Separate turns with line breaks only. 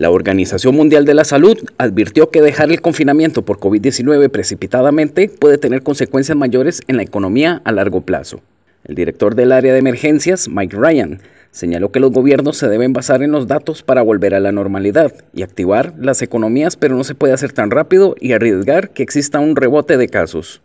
La Organización Mundial de la Salud advirtió que dejar el confinamiento por COVID-19 precipitadamente puede tener consecuencias mayores en la economía a largo plazo. El director del área de emergencias, Mike Ryan, señaló que los gobiernos se deben basar en los datos para volver a la normalidad y activar las economías, pero no se puede hacer tan rápido y arriesgar que exista un rebote de casos.